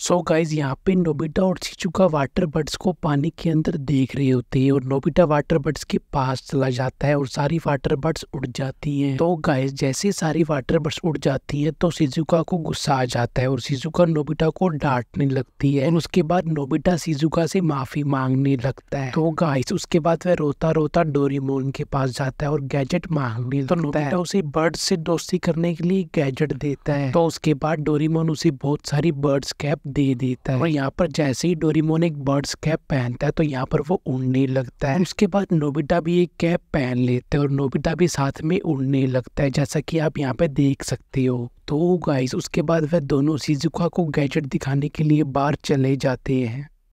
So guys यहाँ पे Nobita और सिचुका वाटर बर्ड्स को पानी के अंदर देख रहे होते हैं और नोबिटा वाटर बर्ड्स के पास चला जाता है और सारी वाटर बर्ड्स उड़ जाती हैं तो गाइज जैसे सारी वाटर बर्ड्स उड़ जाती हैं तो सिजुका को गुस्सा आ जाता है और सिजुका नोबिटा को डांटने लगती है और उसके बाद नोबिटा सिजुका से माफी मांगने लगता है तो गाइज उसके बाद वह रोता रोता डोरीमोन के पास जाता है और गैजेट मांगने तो नोबिटा उसे बर्ड से दोस्ती करने के लिए गैजेट देता है तो उसके बाद डोरीमोन उसे बहुत सारी बर्ड्स कैप दे देता है हाँ। और यहाँ पर जैसे ही डोरीमोन एक बर्ड्स कैप पहनता है तो यहाँ पर वो उड़ने लगता है उसके बाद नोबिटा भी एक कैप पहन लेते हैं और नोबिटा भी साथ में उड़ने लगता है जैसा कि आप यहाँ पे देख सकते हो तो गाइस उसके बाद वह दोनों शिजुका को गैजेट दिखाने के लिए बाहर चले जाते हैं